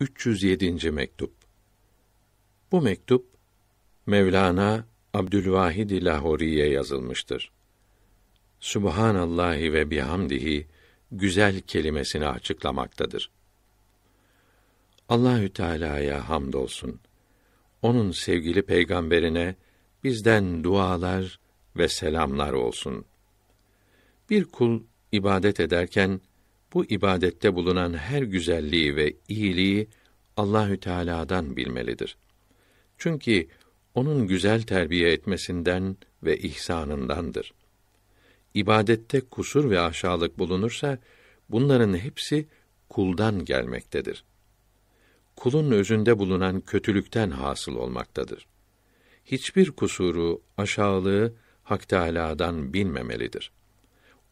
307. mektup. Bu mektup Mevlana Abdülvahid Lahori'ye yazılmıştır. Subhanallahi ve bihamdihi güzel kelimesini açıklamaktadır. Allahü Teala'ya hamdolsun. Onun sevgili peygamberine bizden dualar ve selamlar olsun. Bir kul ibadet ederken bu ibadette bulunan her güzelliği ve iyiliği Allahü Teala'dan bilmelidir. Çünkü onun güzel terbiye etmesinden ve ihsanındandır. İbadette kusur ve aşağılık bulunursa bunların hepsi kuldan gelmektedir. Kulun özünde bulunan kötülükten hasıl olmaktadır. Hiçbir kusuru, aşağılığı Hak Teala'dan bilmemelidir.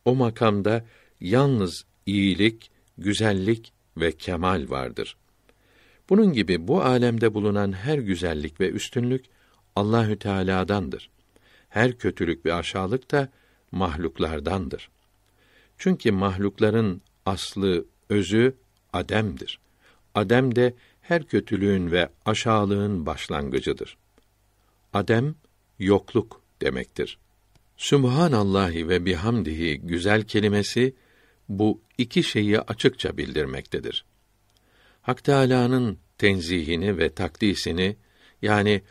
O makamda yalnız iyilik, güzellik ve kemal vardır. Bunun gibi bu alemde bulunan her güzellik ve üstünlük Allahü Teala'dandır. Her kötülük ve aşağılık da mahluklardandır. Çünkü mahlukların aslı, özü Adem'dir. Adem de her kötülüğün ve aşağılığın başlangıcıdır. Adem yokluk demektir. Sübhanallahi ve bihamdihi güzel kelimesi bu iki şeyi açıkça bildirmektedir. Hak Teâlâ'nın tenzihini ve takdisini yani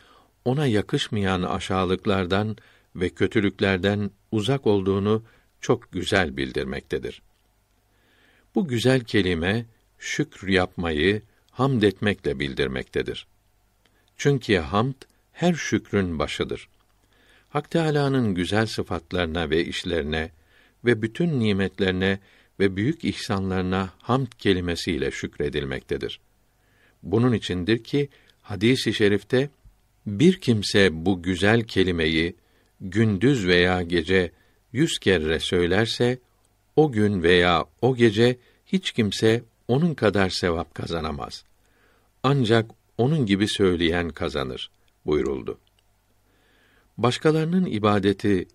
ona yakışmayan aşağılıklardan ve kötülüklerden uzak olduğunu çok güzel bildirmektedir. Bu güzel kelime şükür yapmayı hamd etmekle bildirmektedir. Çünkü hamd her şükrün başıdır. Hak Teâlâ'nın güzel sıfatlarına ve işlerine ve bütün nimetlerine ve büyük ihsanlarına hamd kelimesiyle şükredilmektedir. Bunun içindir ki hadisi şerifte bir kimse bu güzel kelimeyi gündüz veya gece yüz kere söylerse o gün veya o gece hiç kimse onun kadar sevap kazanamaz. Ancak onun gibi söyleyen kazanır buyuruldu. Başkalarının ibadeti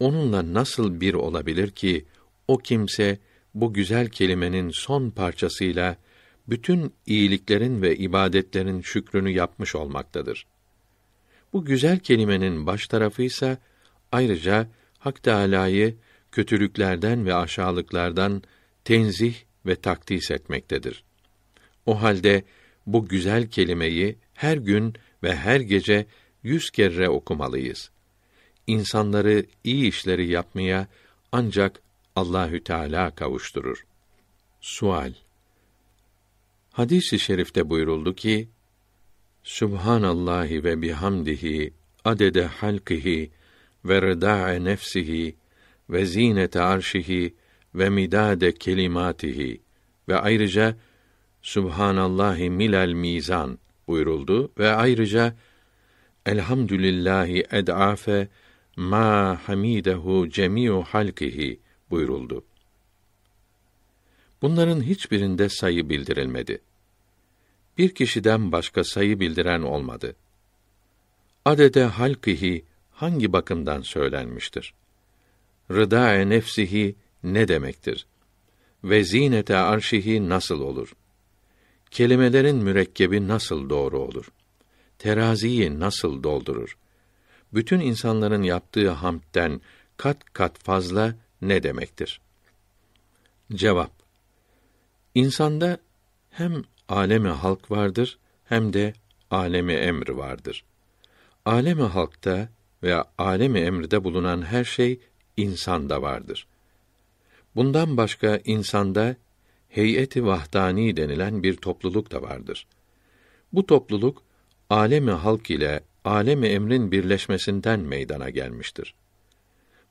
onunla nasıl bir olabilir ki o kimse bu güzel kelimenin son parçasıyla bütün iyiliklerin ve ibadetlerin şükrünü yapmış olmaktadır. Bu güzel kelimenin baş tarafı ise ayrıca Hak Teâlâ'yı kötülüklerden ve aşağılıklardan tenzih ve takdis etmektedir. O halde bu güzel kelimeyi her gün ve her gece yüz kere okumalıyız. İnsanları iyi işleri yapmaya ancak Allahü Teala kavuşturur. Sual Hadis-i şerifte buyuruldu ki, Subhanallahi ve bihamdihi, adede halkihi, ve rıdae nefsihi, ve zinete arşihi, ve midade kelimatihi ve ayrıca Subhanallahi milal mizan buyuruldu ve ayrıca Elhamdülillahi ed'afe ma hamidehu cemiu halkihi buyuruldu. Bunların hiçbirinde sayı bildirilmedi. Bir kişiden başka sayı bildiren olmadı. Adede halkihi hangi bakımdan söylenmiştir? Rıdae nefsihi ne demektir? Ve zinete arşihi nasıl olur? Kelimelerin mürekkebi nasıl doğru olur? Teraziyi nasıl doldurur? Bütün insanların yaptığı hamdten kat kat fazla ne demektir? Cevap İnsanda hem alemi halk vardır hem de alemi emr vardır. Alemi halkta veya alemi emrde bulunan her şey insanda vardır. Bundan başka insanda heyeti vahdani denilen bir topluluk da vardır. Bu topluluk alemi halk ile alemi emrin birleşmesinden meydana gelmiştir.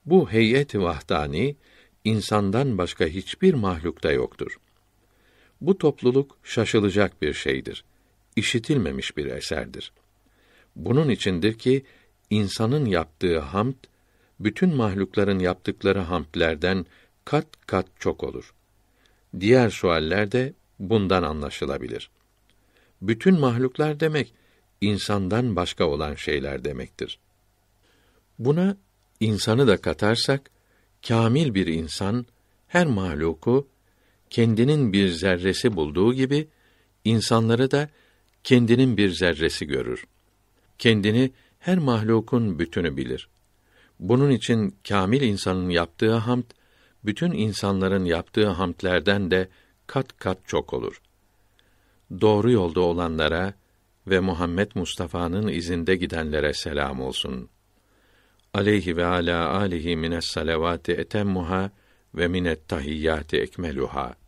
Bu heyet-i vahdani insandan başka hiçbir mahlukta yoktur. Bu topluluk şaşılacak bir şeydir. İşitilmemiş bir eserdir. Bunun içindir ki insanın yaptığı hamd bütün mahlukların yaptıkları hamdlerden kat kat çok olur. Diğer sualler de bundan anlaşılabilir. Bütün mahluklar demek insandan başka olan şeyler demektir. Buna insanı da katarsak kamil bir insan her mahluku kendinin bir zerresi bulduğu gibi insanları da kendinin bir zerresi görür. Kendini her mahlukun bütünü bilir. Bunun için kamil insanın yaptığı hamd bütün insanların yaptığı hamdlerden de kat kat çok olur. Doğru yolda olanlara ve Muhammed Mustafa'nın izinde gidenlere selam olsun.'' aleyhi ve ala alihi mine salavat-ı etemmuha ve mine tahiyyat-ı ekmeluha.